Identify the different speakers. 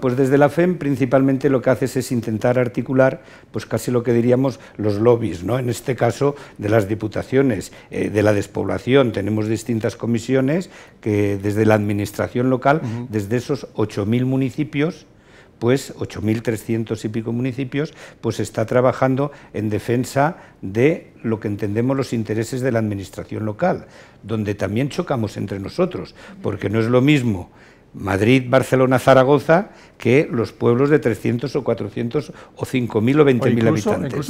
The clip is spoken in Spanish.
Speaker 1: Pues desde la FEM principalmente lo que haces es intentar articular, pues casi lo que diríamos, los lobbies, ¿no? en este caso de las diputaciones, eh, de la despoblación. Tenemos distintas comisiones que desde la administración local, desde esos 8.000 municipios, pues 8.300 y pico municipios, pues está trabajando en defensa de lo que entendemos los intereses de la administración local, donde también chocamos entre nosotros, porque no es lo mismo Madrid, Barcelona, Zaragoza, que los pueblos de 300 o 400 o 5.000 o 20.000 habitantes.